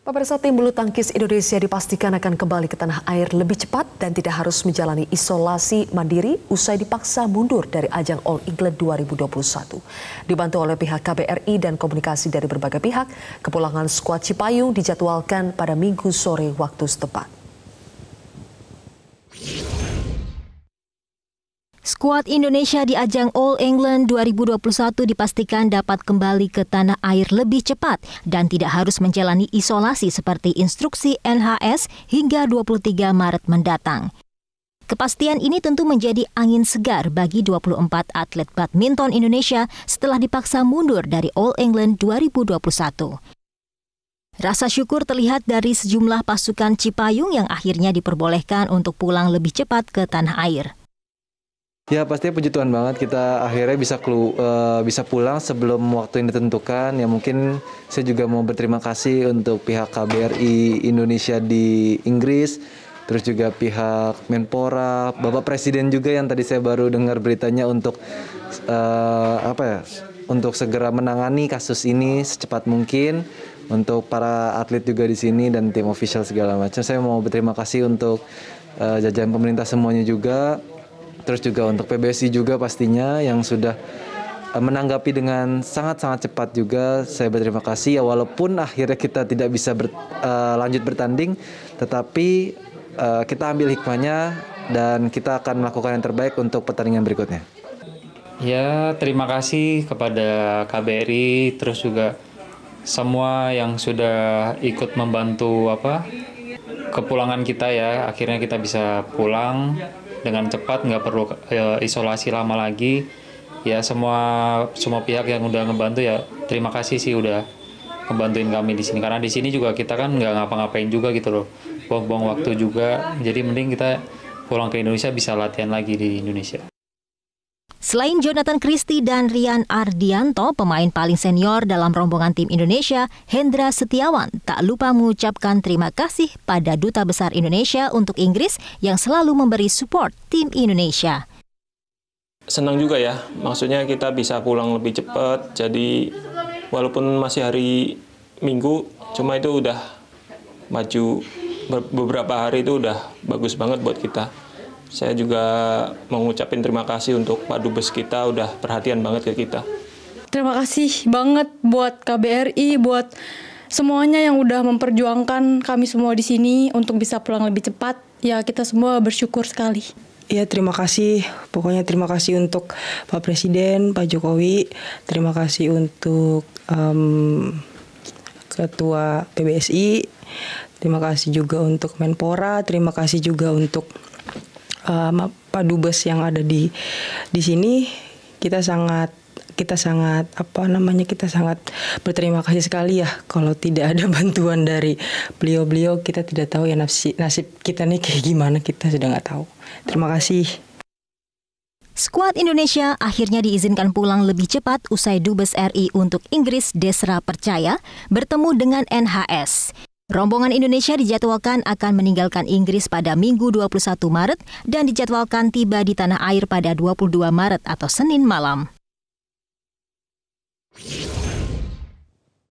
Pemirsa tim bulu tangkis Indonesia dipastikan akan kembali ke tanah air lebih cepat dan tidak harus menjalani isolasi mandiri usai dipaksa mundur dari ajang All England 2021. Dibantu oleh pihak KBRI dan komunikasi dari berbagai pihak, kepulangan skuad Cipayung dijadwalkan pada minggu sore waktu setempat. Skuad Indonesia di ajang All England 2021 dipastikan dapat kembali ke tanah air lebih cepat dan tidak harus menjalani isolasi seperti instruksi NHS hingga 23 Maret mendatang. Kepastian ini tentu menjadi angin segar bagi 24 atlet badminton Indonesia setelah dipaksa mundur dari All England 2021. Rasa syukur terlihat dari sejumlah pasukan Cipayung yang akhirnya diperbolehkan untuk pulang lebih cepat ke tanah air. Ya pasti puji Tuhan banget kita akhirnya bisa kelu, uh, bisa pulang sebelum waktu yang ditentukan. Ya mungkin saya juga mau berterima kasih untuk pihak KBRI Indonesia di Inggris, terus juga pihak Menpora, Bapak Presiden juga yang tadi saya baru dengar beritanya untuk uh, apa ya? Untuk segera menangani kasus ini secepat mungkin untuk para atlet juga di sini dan tim official segala macam. Saya mau berterima kasih untuk uh, jajaran pemerintah semuanya juga terus juga untuk PBSI juga pastinya yang sudah eh, menanggapi dengan sangat-sangat cepat juga saya berterima kasih ya walaupun akhirnya kita tidak bisa ber, uh, lanjut bertanding tetapi uh, kita ambil hikmahnya dan kita akan melakukan yang terbaik untuk pertandingan berikutnya. Ya, terima kasih kepada KBRI terus juga semua yang sudah ikut membantu apa kepulangan kita ya. Akhirnya kita bisa pulang dengan cepat nggak perlu e, isolasi lama lagi ya semua semua pihak yang udah ngebantu ya terima kasih sih udah ngebantuin kami di sini karena di sini juga kita kan nggak ngapa-ngapain juga gitu loh buang-buang waktu juga jadi mending kita pulang ke Indonesia bisa latihan lagi di Indonesia Selain Jonathan Christie dan Rian Ardianto, pemain paling senior dalam rombongan tim Indonesia, Hendra Setiawan, tak lupa mengucapkan terima kasih pada Duta Besar Indonesia untuk Inggris yang selalu memberi support tim Indonesia. Senang juga ya, maksudnya kita bisa pulang lebih cepat, jadi walaupun masih hari Minggu, cuma itu udah maju beberapa hari itu udah bagus banget buat kita. Saya juga mengucapkan terima kasih untuk Pak Dubes kita udah perhatian banget ke kita. Terima kasih banget buat KBRI, buat semuanya yang udah memperjuangkan kami semua di sini untuk bisa pulang lebih cepat. Ya kita semua bersyukur sekali. Ya terima kasih, pokoknya terima kasih untuk Pak Presiden, Pak Jokowi, terima kasih untuk um, Ketua PBSI, terima kasih juga untuk Menpora, terima kasih juga untuk uh, eh, Pak Dubes yang ada di di sini kita sangat kita sangat apa namanya kita sangat berterima kasih sekali ya kalau tidak ada bantuan dari beliau-beliau kita tidak tahu ya nasib, nasib kita nih kayak gimana kita sudah nggak tahu. Terima kasih. Skuad Indonesia akhirnya diizinkan pulang lebih cepat usai Dubes RI untuk Inggris Desra Percaya bertemu dengan NHS. Rombongan Indonesia dijadwalkan akan meninggalkan Inggris pada Minggu 21 Maret dan dijadwalkan tiba di tanah air pada 22 Maret atau Senin malam.